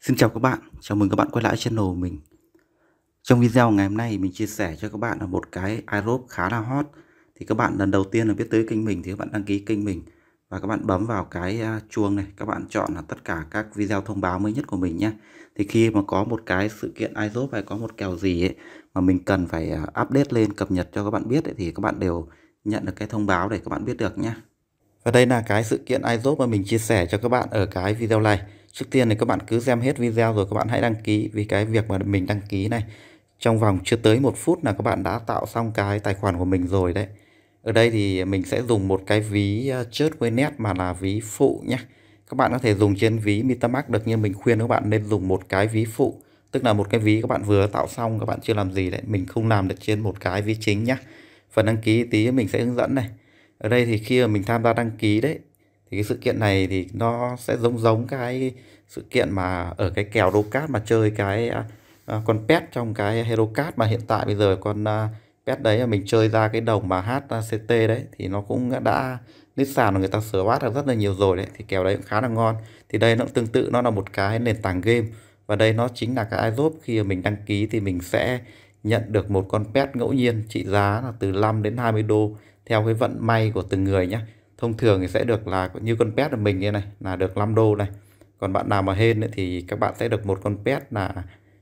Xin chào các bạn, chào mừng các bạn quay lại channel của mình Trong video ngày hôm nay mình chia sẻ cho các bạn là một cái iRope khá là hot Thì các bạn lần đầu tiên là biết tới kênh mình thì các bạn đăng ký kênh mình Và các bạn bấm vào cái chuông này, các bạn chọn là tất cả các video thông báo mới nhất của mình nhé Thì khi mà có một cái sự kiện iRope hay có một kèo gì ấy Mà mình cần phải update lên cập nhật cho các bạn biết ấy, thì các bạn đều nhận được cái thông báo để các bạn biết được nhé Và đây là cái sự kiện iRope mà mình chia sẻ cho các bạn ở cái video này Trước tiên thì các bạn cứ xem hết video rồi các bạn hãy đăng ký vì cái việc mà mình đăng ký này trong vòng chưa tới một phút là các bạn đã tạo xong cái tài khoản của mình rồi đấy. Ở đây thì mình sẽ dùng một cái ví ờ, chớt với nét mà là ví phụ nhé. Các bạn có thể dùng trên ví MetaMask được nhưng mình khuyên các bạn nên dùng một cái ví phụ. Tức là một cái ví các bạn vừa tạo xong các bạn chưa làm gì đấy. Mình không làm được trên một cái ví chính nhé. Phần đăng ký tí mình sẽ hướng dẫn này. Ở đây thì khi mà mình tham gia đăng ký đấy thì cái sự kiện này thì nó sẽ giống giống cái sự kiện mà ở cái kèo đô cát mà chơi cái uh, con pet trong cái hero cát mà hiện tại bây giờ con uh, pet đấy mình chơi ra cái đồng mà hát ct đấy thì nó cũng đã lít sàn người ta sửa bát được rất là nhiều rồi đấy thì kèo đấy cũng khá là ngon thì đây nó cũng tương tự nó là một cái nền tảng game và đây nó chính là cái iZoop khi mình đăng ký thì mình sẽ nhận được một con pet ngẫu nhiên trị giá là từ 5 đến 20 đô theo cái vận may của từng người nhé thông thường thì sẽ được là như con pet của mình như này là được 5 đô này còn bạn nào mà hên thì các bạn sẽ được một con pet là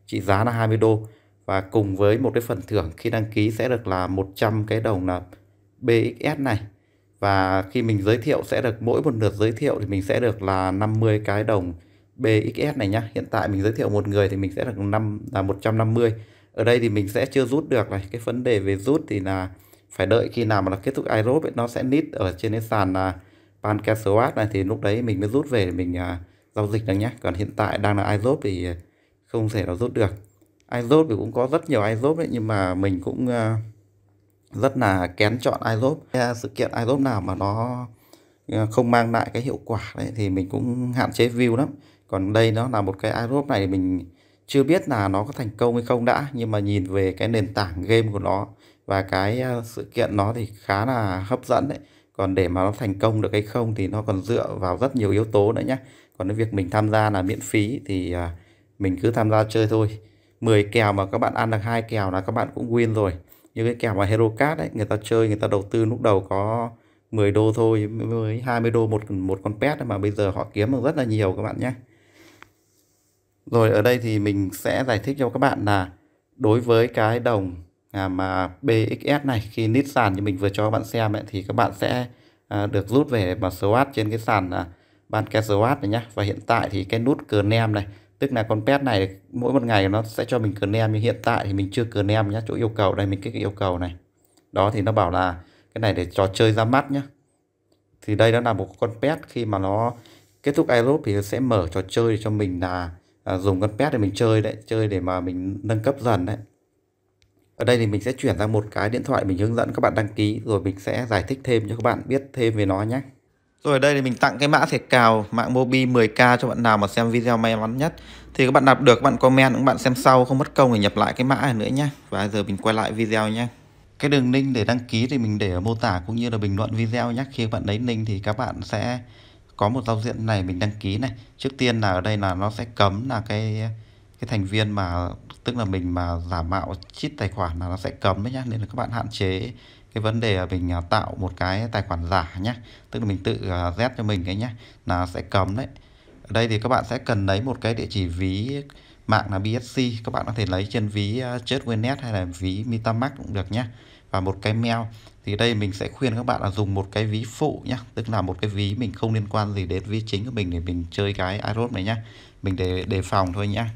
trị giá là 20 đô và cùng với một cái phần thưởng khi đăng ký sẽ được là 100 cái đồng là BXS này và khi mình giới thiệu sẽ được mỗi một lượt giới thiệu thì mình sẽ được là 50 cái đồng BXS này nhá. Hiện tại mình giới thiệu một người thì mình sẽ được 5 là 150. Ở đây thì mình sẽ chưa rút được này, cái vấn đề về rút thì là phải đợi khi nào mà nó kết thúc iRob nó sẽ nít ở trên cái sàn là ban Castlewat này thì lúc đấy mình mới rút về mình à, giao dịch được nhé còn hiện tại đang là iRob thì không thể nào rút được iRob thì cũng có rất nhiều iRob đấy nhưng mà mình cũng à, rất là kén chọn iRob sự kiện iRob nào mà nó à, không mang lại cái hiệu quả đấy thì mình cũng hạn chế view lắm còn đây nó là một cái iRob này mình chưa biết là nó có thành công hay không đã nhưng mà nhìn về cái nền tảng game của nó và cái à, sự kiện nó thì khá là hấp dẫn đấy còn để mà nó thành công được hay không thì nó còn dựa vào rất nhiều yếu tố nữa nhé còn cái việc mình tham gia là miễn phí thì à, mình cứ tham gia chơi thôi 10 kèo mà các bạn ăn được hai kèo là các bạn cũng win rồi như cái kèo mà hero card ấy người ta chơi người ta đầu tư lúc đầu có 10 đô thôi mới 20 đô một một con pet mà bây giờ họ kiếm được rất là nhiều các bạn nhé rồi ở đây thì mình sẽ giải thích cho các bạn là đối với cái đồng À, mà BXS này khi nít sàn như mình vừa cho các bạn xem ấy, thì các bạn sẽ à, được rút về bằng SWAT trên cái sàn à, ban ke SWAT này nhá và hiện tại thì cái nút cờ nem này tức là con pet này mỗi một ngày nó sẽ cho mình cờ nem nhưng hiện tại thì mình chưa cờ nem nhá chỗ yêu cầu đây mình kích cái yêu cầu này đó thì nó bảo là cái này để trò chơi ra mắt nhá thì đây đó là một con pet khi mà nó kết thúc aerob thì sẽ mở trò chơi cho mình là à, dùng con pet để mình chơi đấy chơi để mà mình nâng cấp dần đấy ở đây thì mình sẽ chuyển sang một cái điện thoại mình hướng dẫn các bạn đăng ký rồi mình sẽ giải thích thêm cho các bạn biết thêm về nó nhé. Rồi ở đây thì mình tặng cái mã thẻ cào mạng Mobi 10k cho bạn nào mà xem video may mắn nhất. Thì các bạn nạp được các bạn comment các bạn xem sau không mất công để nhập lại cái mã này nữa nhé. Và giờ mình quay lại video nhé. Cái đường link để đăng ký thì mình để ở mô tả cũng như là bình luận video nhé. Khi bạn lấy link thì các bạn sẽ có một giao diện này mình đăng ký này. Trước tiên là ở đây là nó sẽ cấm là cái cái thành viên mà tức là mình mà giả mạo chít tài khoản là nó sẽ cấm đấy nhá nên là các bạn hạn chế cái vấn đề là mình à, tạo một cái tài khoản giả nhá tức là mình tự à, Z cho mình cái nhá là sẽ cấm đấy ở đây thì các bạn sẽ cần lấy một cái địa chỉ ví mạng là BSC các bạn có thể lấy trên ví à, ChatWinnet hay là ví MetaMask cũng được nhá và một cái mail thì đây mình sẽ khuyên các bạn là dùng một cái ví phụ nhá tức là một cái ví mình không liên quan gì đến ví chính của mình để mình chơi cái iRobot này nhá mình để đề phòng thôi nhá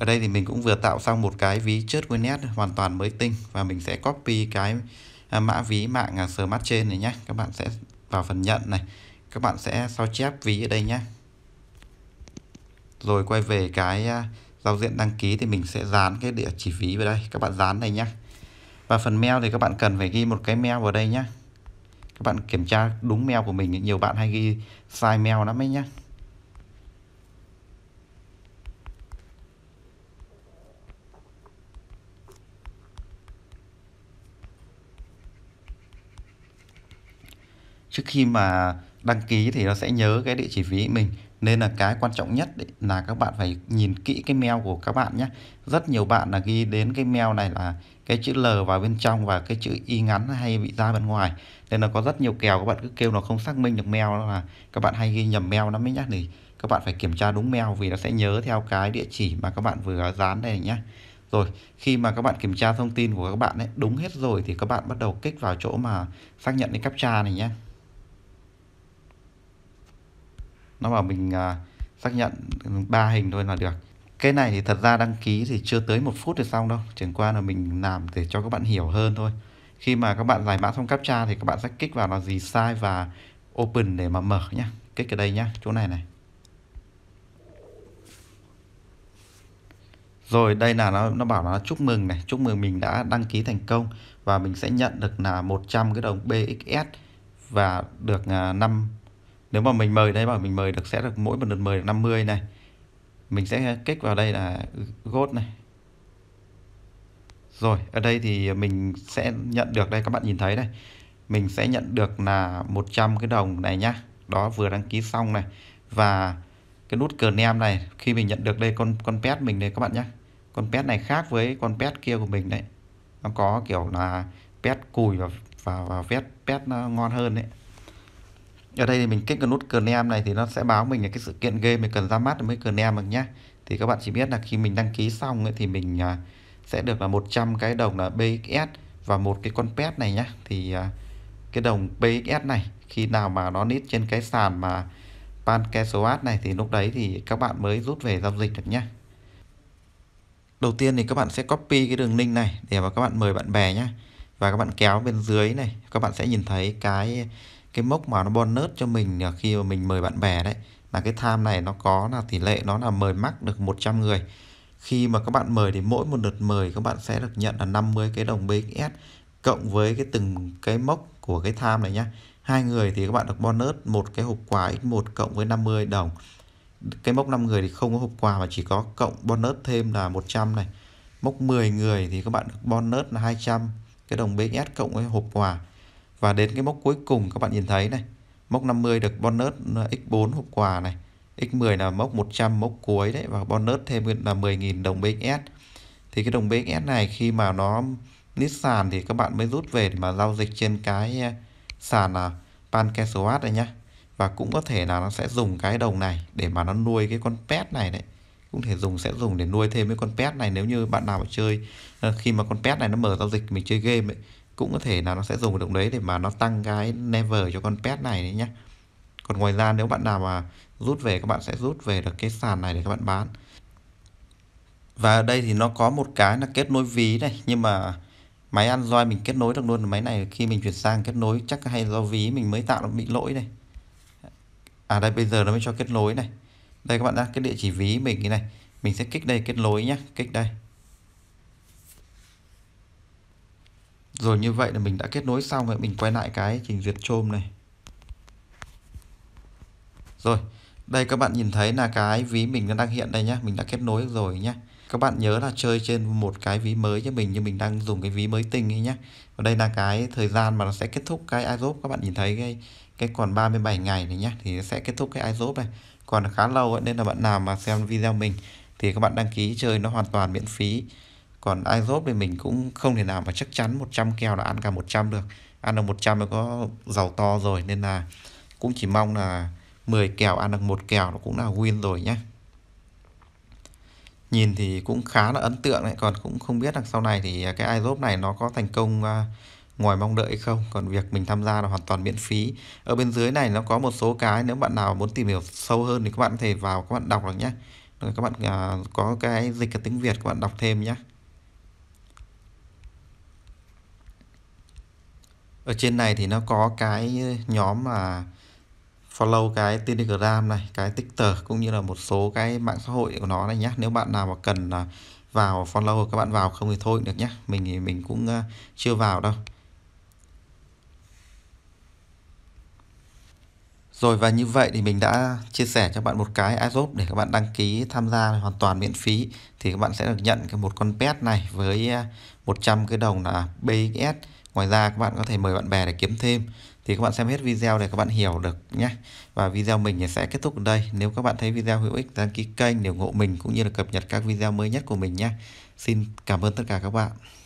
ở đây thì mình cũng vừa tạo xong một cái ví chớt Winnet hoàn toàn mới tinh và mình sẽ copy cái à, mã ví mạng à, Smart trên này nhé các bạn sẽ vào phần nhận này các bạn sẽ sao chép ví ở đây nhé rồi quay về cái à, giao diện đăng ký thì mình sẽ dán cái địa chỉ ví vào đây các bạn dán này nhé và phần mail thì các bạn cần phải ghi một cái mail vào đây nhé các bạn kiểm tra đúng mail của mình nhiều bạn hay ghi sai mail lắm ấy nhé trước khi mà đăng ký thì nó sẽ nhớ cái địa chỉ ví mình nên là cái quan trọng nhất là các bạn phải nhìn kỹ cái mail của các bạn nhé rất nhiều bạn là ghi đến cái mail này là cái chữ L vào bên trong và cái chữ Y ngắn hay bị ra bên ngoài nên là có rất nhiều kèo các bạn cứ kêu nó không xác minh được mail là các bạn hay ghi nhầm mail lắm ấy nhá thì các bạn phải kiểm tra đúng mail vì nó sẽ nhớ theo cái địa chỉ mà các bạn vừa dán đây nhé rồi khi mà các bạn kiểm tra thông tin của các bạn ấy đúng hết rồi thì các bạn bắt đầu kích vào chỗ mà xác nhận cái captcha này nhé nó bảo mình à, xác nhận ba hình thôi là được cái này thì thật ra đăng ký thì chưa tới một phút thì xong đâu chẳng qua là mình làm để cho các bạn hiểu hơn thôi khi mà các bạn giải mã xong captcha thì các bạn sẽ kích vào là gì sai và open để mà mở nhá kích ở đây nhá chỗ này này Rồi đây là nó nó bảo là nó chúc mừng này, chúc mừng mình đã đăng ký thành công và mình sẽ nhận được là 100 cái đồng BXS và được 5 à, nếu mà mình mời đây bảo mình mời được sẽ được mỗi một lần mời được 50 này mình sẽ kích vào đây là gốt này rồi ở đây thì mình sẽ nhận được đây các bạn nhìn thấy đây mình sẽ nhận được là 100 cái đồng này nhá đó vừa đăng ký xong này và cái nút cờ nem này khi mình nhận được đây con con pet mình này các bạn nhá, con pet này khác với con pet kia của mình đấy nó có kiểu là pet cùi và và, và pet pet ờ, ngon hơn đấy ở đây thì mình kích cái nút claim này thì nó sẽ báo mình là cái sự kiện game mình cần ra mắt mới claim được nhé thì các bạn chỉ biết là khi mình đăng ký xong ấy, thì mình à, sẽ được là 100 cái đồng là BXS và một cái con pet này nhá thì à, cái đồng BXS này khi nào mà nó nít trên cái sàn mà pan Kesoat này thì lúc đấy thì các bạn mới rút về giao dịch được nhá. đầu tiên thì các bạn sẽ copy cái đường link này để mà các bạn mời bạn bè nhá và các bạn kéo bên dưới này các bạn sẽ nhìn thấy cái cái mốc mà nó bonus cho mình khi mà mình mời bạn bè đấy là cái tham này nó có là tỷ lệ nó là mời mắc được 100 người khi mà các bạn mời thì mỗi một đợt mời các bạn sẽ được nhận là 50 cái đồng BXS cộng với cái từng cái mốc của cái tham này nhá hai người thì các bạn được bonus một cái hộp quà x1 cộng với 50 đồng cái mốc 5 người thì không có hộp quà mà chỉ có cộng bonus thêm là 100 này mốc 10 người thì các bạn được bonus là 200 cái đồng BXS cộng với hộp quà và đến cái mốc cuối cùng các bạn nhìn thấy này mốc 50 được bonus x4 hộp quà này x10 là mốc 100 mốc cuối đấy và bonus thêm là 10.000 đồng BXS thì cái đồng BXS này khi mà nó lít sàn thì các bạn mới rút về để mà giao dịch trên cái à, sàn là Pancasewat này nhá và cũng có thể là nó sẽ dùng cái đồng này để mà nó nuôi cái con pet này đấy cũng thể dùng sẽ dùng để nuôi thêm cái con pet này nếu như bạn nào mà chơi à, khi mà con pet này nó mở giao dịch mình chơi game ấy cũng có thể là nó sẽ dùng cái động đấy để mà nó tăng cái level cho con pet này đấy nhá còn ngoài ra nếu bạn nào mà rút về các bạn sẽ rút về được cái sàn này để các bạn bán và ở đây thì nó có một cái là kết nối ví này nhưng mà máy Android mình kết nối được luôn máy này khi mình chuyển sang kết nối chắc hay do ví mình mới tạo nó bị lỗi này à đây bây giờ nó mới cho kết nối này đây các bạn đã cái địa chỉ ví mình cái này mình sẽ kích đây kết nối nhé kích đây Rồi như vậy là mình đã kết nối xong rồi mình quay lại cái trình duyệt chôm này. Rồi, đây các bạn nhìn thấy là cái ví mình đang hiện đây nhá, mình đã kết nối rồi nhá. Các bạn nhớ là chơi trên một cái ví mới cho mình như mình đang dùng cái ví mới tinh ấy nhá. Và đây là cái thời gian mà nó sẽ kết thúc cái iZoop các bạn nhìn thấy cái cái còn 37 ngày này nhá thì sẽ kết thúc cái iZoop này. Còn khá lâu ấy, nên là bạn nào mà xem video mình thì các bạn đăng ký chơi nó hoàn toàn miễn phí còn ISOP thì mình cũng không thể nào mà chắc chắn 100 keo là ăn cả 100 được ăn được 100 mới có giàu to rồi nên là cũng chỉ mong là 10 kèo ăn được một kèo nó cũng là win rồi nhé nhìn thì cũng khá là ấn tượng đấy còn cũng không biết rằng sau này thì cái iZoop này nó có thành công à, ngoài mong đợi không còn việc mình tham gia là hoàn toàn miễn phí ở bên dưới này nó có một số cái nếu bạn nào muốn tìm hiểu sâu hơn thì các bạn có thể vào các bạn đọc được nhé rồi các bạn à, có cái dịch tiếng Việt các bạn đọc thêm nhé ở trên này thì nó có cái nhóm mà follow cái telegram này cái tiktok cũng như là một số cái mạng xã hội của nó này nhé nếu bạn nào mà cần à, vào follow các bạn vào không thì thôi được nhé mình thì mình cũng à, chưa vào đâu Rồi và như vậy thì mình đã chia sẻ cho bạn một cái ASOP để các bạn đăng ký tham gia hoàn toàn miễn phí thì các bạn sẽ được nhận cái một con pet này với 100 à, cái đồng là bs Ngoài ra các bạn có thể mời bạn bè để kiếm thêm. Thì các bạn xem hết video để các bạn hiểu được nhé. Và video mình sẽ kết thúc ở đây. Nếu các bạn thấy video hữu ích, đăng ký kênh để ủng hộ mình cũng như là cập nhật các video mới nhất của mình nhé. Xin cảm ơn tất cả các bạn.